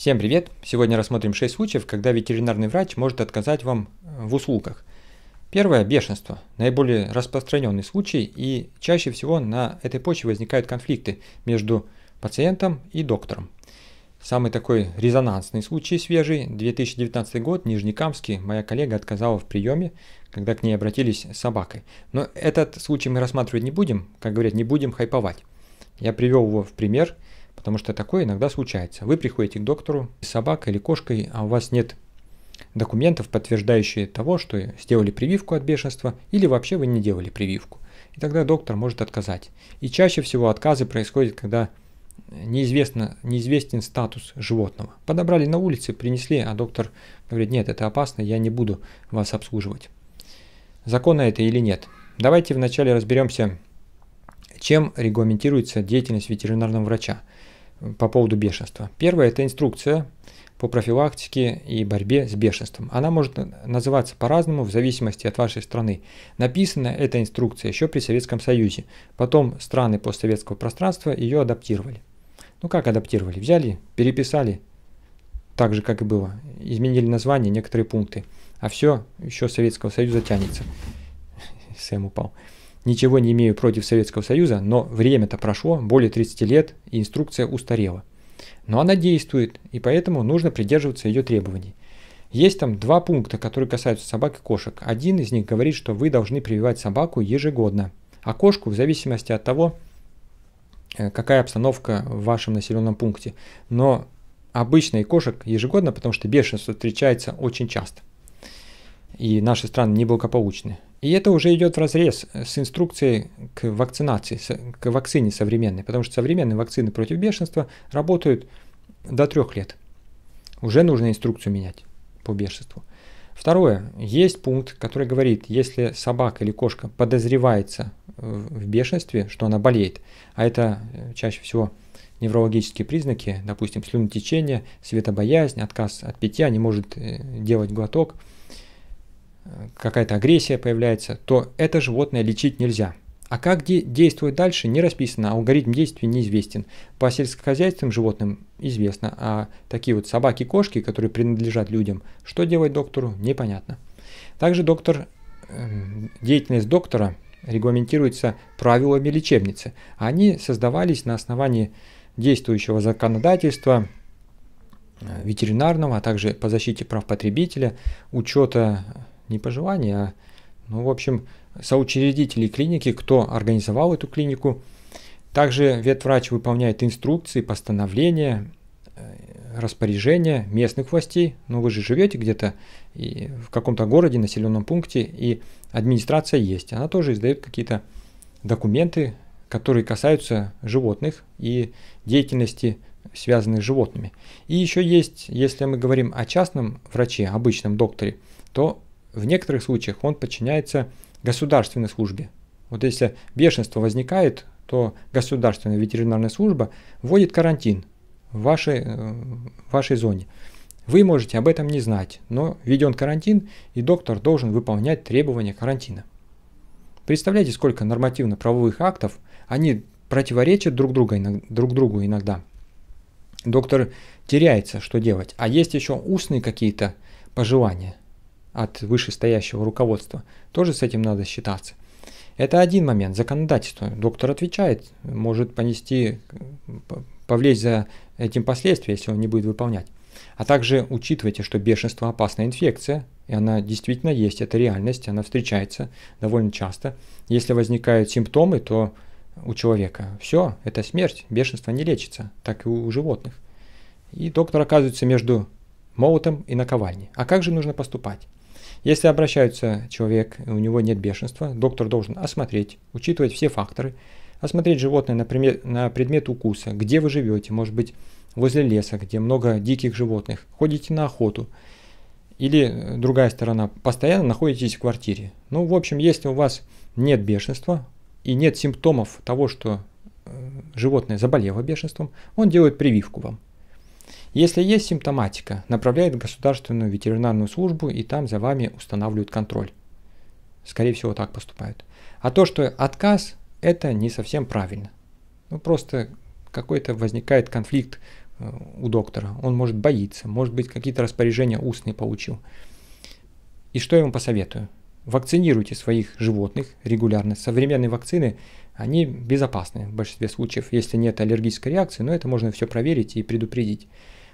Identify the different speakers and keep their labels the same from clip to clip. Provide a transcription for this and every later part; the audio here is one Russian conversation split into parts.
Speaker 1: Всем привет! Сегодня рассмотрим 6 случаев, когда ветеринарный врач может отказать вам э, в услугах. Первое – бешенство. Наиболее распространенный случай и чаще всего на этой почве возникают конфликты между пациентом и доктором. Самый такой резонансный случай свежий – 2019 год, Нижнекамский, моя коллега отказала в приеме, когда к ней обратились с собакой. Но этот случай мы рассматривать не будем, как говорят, не будем хайповать. Я привел его в пример – Потому что такое иногда случается. Вы приходите к доктору с собакой или кошкой, а у вас нет документов, подтверждающих того, что сделали прививку от бешенства или вообще вы не делали прививку. И тогда доктор может отказать. И чаще всего отказы происходят, когда неизвестно, неизвестен статус животного. Подобрали на улице, принесли, а доктор говорит, нет, это опасно, я не буду вас обслуживать. Законно это или нет? Давайте вначале разберемся, чем регламентируется деятельность ветеринарного врача – по поводу бешенства. Первое – это инструкция по профилактике и борьбе с бешенством. Она может называться по-разному в зависимости от вашей страны. Написана эта инструкция еще при Советском Союзе. Потом страны постсоветского пространства ее адаптировали. Ну как адаптировали? Взяли, переписали, так же как и было. Изменили название, некоторые пункты. А все еще Советского Союза тянется. Сэм упал. Ничего не имею против Советского Союза, но время-то прошло, более 30 лет, и инструкция устарела. Но она действует, и поэтому нужно придерживаться ее требований. Есть там два пункта, которые касаются собак и кошек. Один из них говорит, что вы должны прививать собаку ежегодно, а кошку в зависимости от того, э, какая обстановка в вашем населенном пункте. Но обычно и кошек ежегодно, потому что бешенство встречается очень часто. И наши страны неблагополучны. И это уже идет в разрез с инструкцией к вакцинации, к вакцине современной, потому что современные вакцины против бешенства работают до трех лет. Уже нужно инструкцию менять по бешенству. Второе. Есть пункт, который говорит, если собака или кошка подозревается в бешенстве, что она болеет, а это э, чаще всего неврологические признаки, допустим, слюнотечение, светобоязнь, отказ от питья, не может э, делать глоток – какая-то агрессия появляется, то это животное лечить нельзя. А как действовать дальше, не расписано, а алгоритм действий неизвестен. По сельскохозяйственным животным известно, а такие вот собаки, кошки, которые принадлежат людям, что делать доктору, непонятно. Также доктор, эм, деятельность доктора регламентируется правилами лечебницы. Они создавались на основании действующего законодательства, э, ветеринарного, а также по защите прав потребителя, учета не пожелание, а, ну, в общем, соучредители клиники, кто организовал эту клинику. Также ветврач выполняет инструкции, постановления, э, распоряжения местных властей. Ну, вы же живете где-то в каком-то городе, населенном пункте, и администрация есть. Она тоже издает какие-то документы, которые касаются животных и деятельности, связанных с животными. И еще есть, если мы говорим о частном враче, обычном докторе, то в некоторых случаях он подчиняется государственной службе. Вот если бешенство возникает, то государственная ветеринарная служба вводит карантин в вашей, э, в вашей зоне. Вы можете об этом не знать, но введен карантин, и доктор должен выполнять требования карантина. Представляете, сколько нормативно-правовых актов, они противоречат друг, друга, друг другу иногда. Доктор теряется, что делать. А есть еще устные какие-то пожелания – от вышестоящего руководства. Тоже с этим надо считаться. Это один момент, законодательство. Доктор отвечает, может понести, э, повлечь за этим последствия, если он не будет выполнять. А также учитывайте, что бешенство – опасная инфекция, и она действительно есть, это реальность, она встречается довольно часто. Если возникают симптомы, то у человека все, это смерть, бешенство не лечится, так и у животных. И доктор оказывается между молотом и наковальней. А как же нужно поступать? Если обращается человек, у него нет бешенства, доктор должен осмотреть, учитывать все факторы, осмотреть животное на, пример, на предмет укуса, где вы живете, может быть, возле леса, где много диких животных, ходите на охоту, или э, другая сторона, постоянно находитесь в квартире. Ну, в общем, если у вас нет бешенства и нет симптомов того, что э, животное заболело бешенством, он делает прививку вам. Если есть симптоматика, направляет в государственную ветеринарную службу и там за вами устанавливают контроль. Скорее всего так поступают. А то, что отказ, это не совсем правильно. Ну просто какой-то возникает конфликт э, у доктора. Он может боиться, может быть какие-то распоряжения устные получил. И что я вам посоветую? Вакцинируйте своих животных регулярно. Современные вакцины, они безопасны в большинстве случаев, если нет аллергической реакции, но это можно все проверить и предупредить.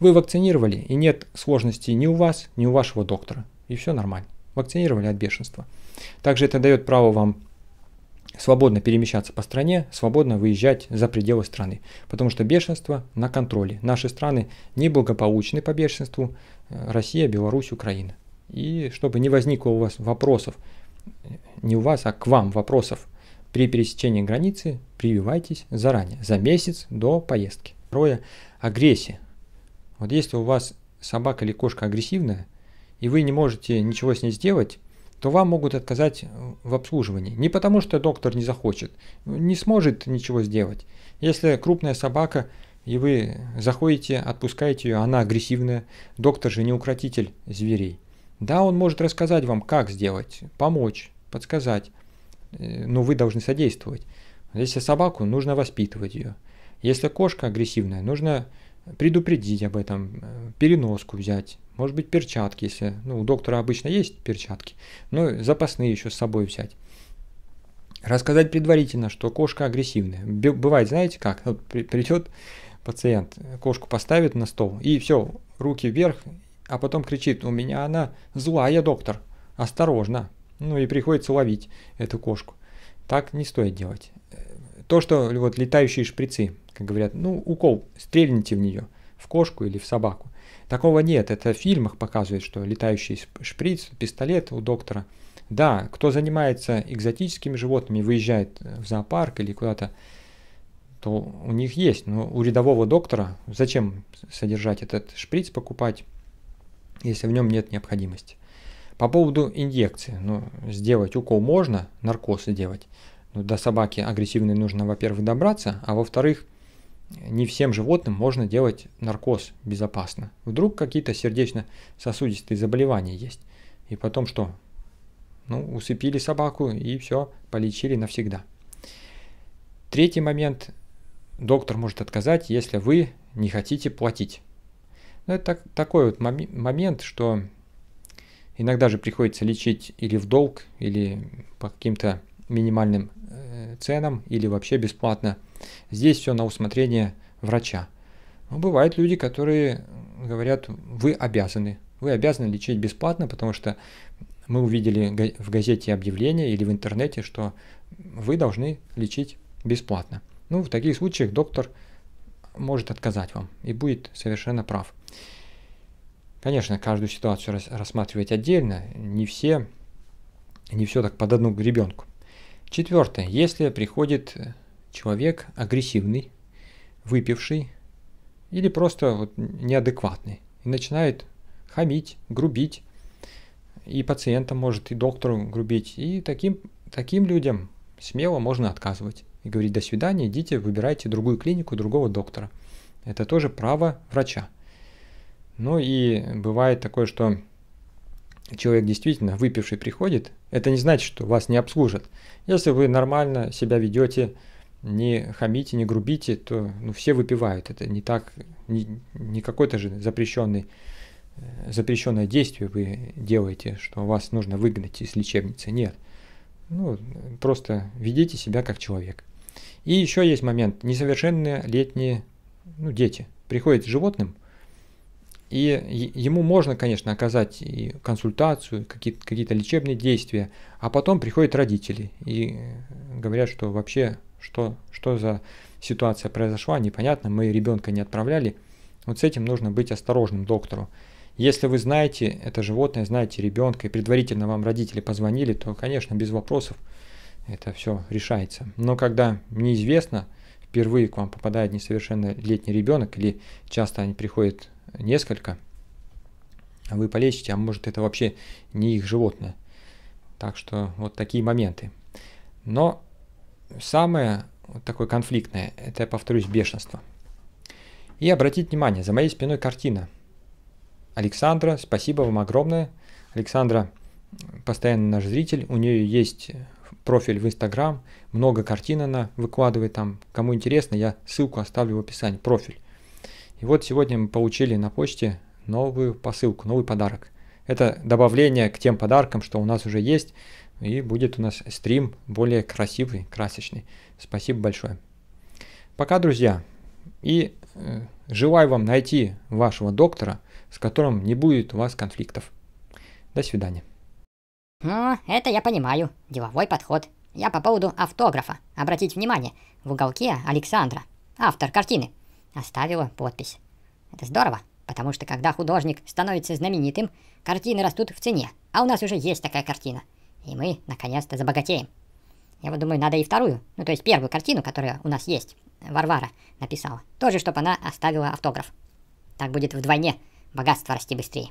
Speaker 1: Вы вакцинировали, и нет сложностей ни у вас, ни у вашего доктора. И все нормально. Вакцинировали от бешенства. Также это дает право вам свободно перемещаться по стране, свободно выезжать за пределы страны. Потому что бешенство на контроле. Наши страны неблагополучны по бешенству. Э, Россия, Беларусь, Украина. И чтобы не возникло у вас вопросов, э, не у вас, а к вам вопросов при пересечении границы, прививайтесь заранее, за месяц до поездки. Второе, агрессия. Вот если у вас собака или кошка агрессивная, и вы не можете ничего с ней сделать, то вам могут отказать в обслуживании. Не потому, что доктор не захочет, не сможет ничего сделать. Если крупная собака, и вы заходите, отпускаете ее, она агрессивная, доктор же не укротитель зверей. Да, он может рассказать вам, как сделать, помочь, подсказать, э, но вы должны содействовать. Если собаку, нужно воспитывать ее. Если кошка агрессивная, нужно предупредить об этом, э, переноску взять, может быть перчатки, если ну, у доктора обычно есть перчатки, но запасные еще с собой взять. Рассказать предварительно, что кошка агрессивная. Бывает, знаете как, вот придет пациент, кошку поставит на стол и все, руки вверх, а потом кричит, у меня она злая, доктор, осторожно. Ну и приходится ловить эту кошку. Так не стоит делать. То, что вот летающие шприцы, как говорят, ну, укол, стрельните в нее, в кошку или в собаку. Такого нет, это в фильмах показывает, что летающий шприц, пистолет у доктора. Да, кто занимается экзотическими животными, выезжает в зоопарк или куда-то, то у них есть, но у рядового доктора зачем содержать этот шприц, покупать, если в нем нет необходимости. По поводу инъекции, ну, сделать укол можно, наркоз сделать, но ну, до собаки агрессивной нужно, во-первых, добраться, а во-вторых, не всем животным можно делать наркоз безопасно. Вдруг какие-то сердечно-сосудистые заболевания есть. И потом что? Ну, усыпили собаку и все, полечили навсегда. Третий момент. Доктор может отказать, если вы не хотите платить. Ну это так, такой вот мом- момент, что иногда же приходится лечить или в долг, или по каким-то минимальным э, ценам или вообще бесплатно. Здесь все на усмотрение врача. Но бывают люди, которые говорят, вы обязаны, вы обязаны лечить бесплатно, потому что мы увидели в газете объявление или в интернете, что вы должны лечить бесплатно. Ну, в таких случаях доктор может отказать вам и будет совершенно прав. Конечно, каждую ситуацию рассматривать отдельно, не все, не все так под одну гребенку. Четвертое. Если приходит э, человек агрессивный, выпивший или просто вот неадекватный и начинает хамить, грубить, и пациентам может, и доктору грубить, и таким, таким людям смело можно отказывать и говорить «до свидания, идите, выбирайте другую клинику, другого доктора». Это тоже право врача. Ну и бывает такое, что человек действительно выпивший приходит, это не значит, что вас не обслужат. Если вы нормально себя ведете, не хамите, не грубите, то ну, все выпивают. Это не так, не, не какое-то же запрещенный, э, запрещенное действие вы делаете, что вас нужно выгнать из лечебницы. Нет. Ну, просто ведите себя как человек. И еще есть момент. несовершеннолетние ну, дети приходят с животным – и ему можно, конечно, оказать и консультацию, какие-то какие лечебные действия, а потом приходят родители и говорят, что вообще, что, что за ситуация произошла, непонятно, мы ребенка не отправляли. Вот с этим нужно быть осторожным доктору. Если вы знаете это животное, знаете ребенка, и предварительно вам родители позвонили, то, конечно, без вопросов это все решается. Но когда неизвестно, впервые к вам попадает несовершеннолетний ребенок, или часто они приходят несколько, вы полечите, а может это вообще не их животное. Так что вот такие моменты. Но самое вот такое конфликтное, это, я повторюсь, бешенство. И обратите внимание, за моей спиной картина. Александра, спасибо вам огромное. Александра постоянно наш зритель, у нее есть профиль в Инстаграм, много картин она выкладывает там. Кому интересно, я ссылку оставлю в описании, профиль. И вот сегодня мы получили на почте новую посылку, новый подарок. Это добавление к тем подаркам, что у нас уже есть, и будет у нас стрим более красивый, красочный. Спасибо большое. Пока, друзья, и э, желаю вам найти вашего доктора, с которым не будет у вас конфликтов. До свидания. Ну, это я понимаю. Деловой подход. Я по поводу автографа. Обратите внимание, в уголке Александра, автор картины, оставила подпись. Это здорово, потому что когда художник становится знаменитым, картины растут в цене, а у нас уже есть такая картина. И мы, наконец-то, забогатеем. Я вот думаю, надо и вторую, ну то есть первую картину, которая у нас есть, Варвара написала, тоже, чтобы она оставила автограф. Так будет вдвойне богатство расти быстрее.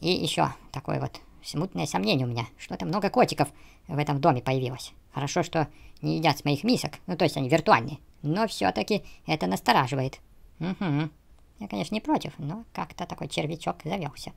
Speaker 1: И еще такой вот смутное сомнение у меня. Что-то много котиков в этом доме появилось. Хорошо, что не едят с моих мисок, ну то есть они виртуальные. Но все-таки это настораживает. Угу. Я, конечно, не против, но как-то такой червячок завелся.